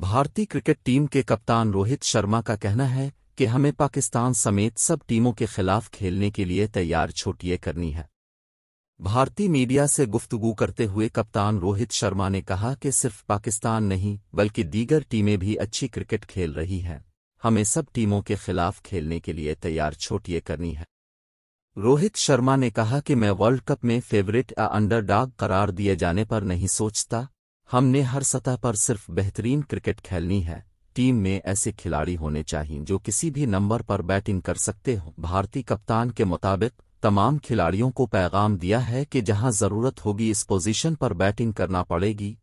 भारतीय cricket team के कप्तान रोहित शर्मा का कहना है कि हमें पाकिस्तान समेत सब टीमों के खिलाफ खेलने के लिए तैयार छोटिए करनी है भारतीय मीडिया से गुफ्तगु करते हुए कप्तान रोहित शर्मा ने कहा कि सिर्फ पाकिस्तान नहीं बल्कि दीगर टीमें भी अच्छी क्रिकेट खेल रही हैं हमें सब टीमों के खिलाफ खेलने के लिए तैयार छोटिए करनी है रोहित शर्मा ने कहा कि मैं वर्ल्ड कप में फेवरेट या डाग करार दिए जाने पर नहीं सोचता हमने हर सतह पर सिर्फ बेहतरीन क्रिकेट खेलनी है टीम में ऐसे खिलाड़ी होने चाहिए जो किसी भी नंबर पर बैटिंग कर सकते हो भारतीय कप्तान के मुताबिक तमाम खिलाड़ियों को पैगाम दिया है कि जहां जरूरत होगी इस पोजीशन पर बैटिंग करना पड़ेगी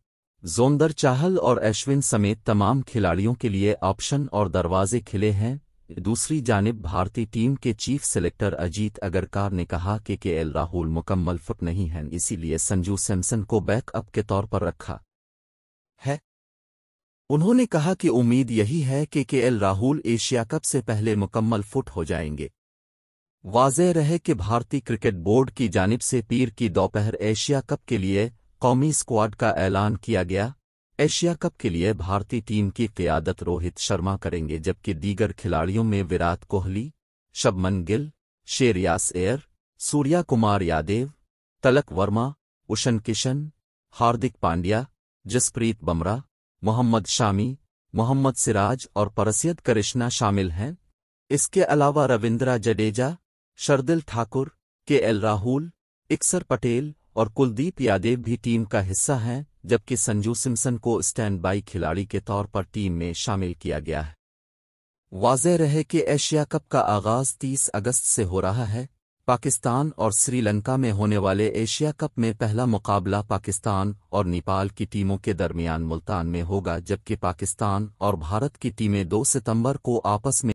जोंदर चाहल और अश्विन समेत तमाम खिलाड़ियों के लिए ऑप्शन और दरवाजे खिले हैं दूसरी जानब भारतीय टीम के चीफ सेलेक्टर अजीत अगरकार ने कहा कि के एल राहुल मुकम्मल फुट नहीं हैं इसीलिए संजू सैमसन को बैकअप के तौर पर रखा है उन्होंने कहा कि उम्मीद यही है कि के एल राहुल एशिया कप से पहले मुकम्मल फुट हो जाएंगे वाजह रहे कि भारतीय क्रिकेट बोर्ड की जानिब से पीर की दोपहर एशिया कप के लिए कौमी स्क्वाड का ऐलान किया गया एशिया कप के लिए भारतीय टीम की क्यादत रोहित शर्मा करेंगे जबकि दीगर खिलाड़ियों में विराट कोहली शबमन गिल शेर यास एयर सूर्या कुमार यादव तलक वर्मा उशन किशन हार्दिक पांड्या जसप्रीत बमरा मोहम्मद शामी मोहम्मद सिराज और परसियत करिश्ना शामिल हैं इसके अलावा रविंद्रा जडेजा शरदिल ठाकुर के एल राहुल इक्सर पटेल और कुलदीप यादव भी टीम का हिस्सा हैं जबकि संजू सिमसन को स्टैंड बाई खिलाड़ी के तौर पर टीम में शामिल किया गया है वाजह रहे कि एशिया कप का आगाज 30 अगस्त से हो रहा है पाकिस्तान और श्रीलंका में होने वाले एशिया कप में पहला मुकाबला पाकिस्तान और नेपाल की टीमों के दरमियान मुल्तान में होगा जबकि पाकिस्तान और भारत की टीमें 2 सितंबर को आपस में